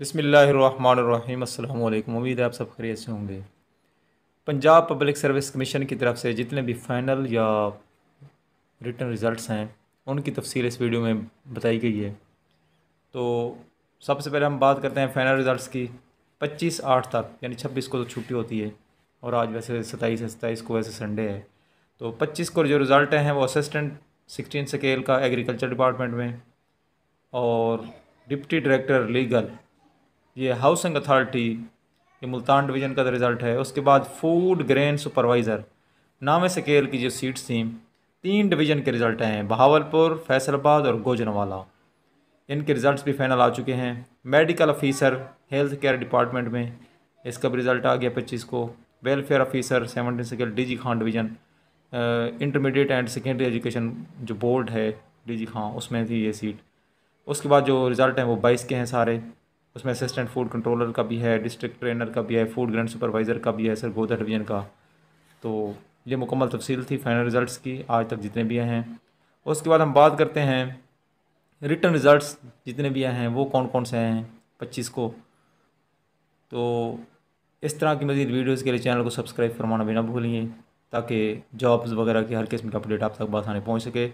बसमीम् अल्लाम उम्मीद है आप सब खरीद से होंगे पंजाब पब्लिक सर्विस कमीशन की तरफ से जितने भी फ़ाइनल या रिटर्न रिज़ल्ट हैं उनकी तफसील इस वीडियो में बताई गई है तो सबसे पहले हम बात करते हैं फ़ाइनल रिज़ल्ट की पच्चीस आठ तक यानी छब्बीस को तो छुट्टी होती है और आज वैसे सताईस है सताईस को वैसे संडे है तो पच्चीस को जो रिज़ल्ट हैं वो असिस्टेंट सिक्सटीन स्केल का एग्रीकल्चर डिपार्टमेंट में और डिप्टी डायरेक्टर लीगल ये हाउसिंग अथॉरिटी ये मुल्तान डिवीज़न का तो रिज़ल्ट है उसके बाद फूड ग्रेन सुपरवाइज़र नाम स्केल की जो सीट्स थी तीन डिवीज़न के रिज़ल्ट हैं बहावलपुर फैसलाबाद और गोजनवाला इनके रिज़ल्ट भी फाइनल आ चुके हैं medical officer health care department में इसका भी रिज़ल्ट आ गया पच्चीस को welfare officer seventeen scale D G Khan division intermediate and secondary education जो बोर्ड है डी जी खां उसमें थी ये सीट उसके बाद जो रिज़ल्ट हैं वो बाईस के हैं सारे उसमें असिस्टेंट फूड कंट्रोलर का भी है डिस्ट्रिक्ट ट्रेनर का भी है फूड ग्रैंड सुपरवाइज़र का भी है सर गोदा डिवीज़न का तो ये मुकम्मल तफसील थी फाइनल रिज़ल्ट की आज तक जितने भी आए हैं उसके बाद हम बात करते हैं रिटर्न रिज़ल्ट जितने भी आए हैं वो कौन कौन से हैं पच्चीस को तो इस तरह की मज़ीद वीडियोज़ के लिए चैनल को सब्सक्राइब फरमाना भी ना भूलिए ताकि जॉब्स वगैरह की हर किस्म की अपडेट आप तक बसानी पहुँच सके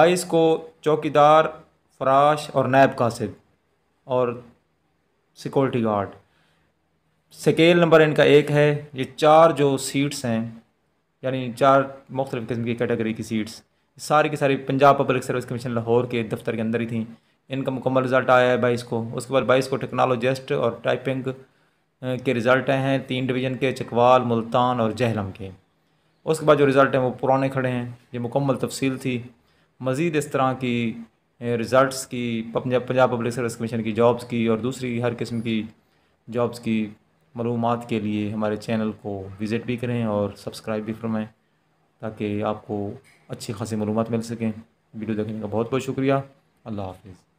बाईस को चौकीदार फराश और का कासिब और सिक्योरिटी गार्ड सकेल नंबर इनका एक है ये चार जो सीट्स हैं यानी चार मुख्तलिफ़ किस्म की कैटेगरी की सीट्स सारी की सारी Punjab public service commission Lahore के दफ्तर के अंदर ही थी इनका मुकम्मल रिज़ल्ट आया है बाईस को उसके बाद बाईस को टेक्नोलॉजिस्ट और टाइपिंग के रिज़ल्ट हैं तीन डिवीज़न के चकवाल मुल्तान और जहलम के उसके बाद जो रिज़ल्ट हैं वो पुराने खड़े हैं ये मुकम्मल तफसील थी मज़ीद इस तरह की रिज़ल्ट्स की Punjab Punjab public service commission की जॉब्स की और दूसरी हर किस्म की जॉब्स की मालूम के लिए हमारे चैनल को विज़िट भी करें और सब्सक्राइब भी फरमाएँ ताकि आपको अच्छी खासी मालूम मिल सकें वीडियो देखने का बहुत बहुत शुक्रिया अल्लाह हाफिज़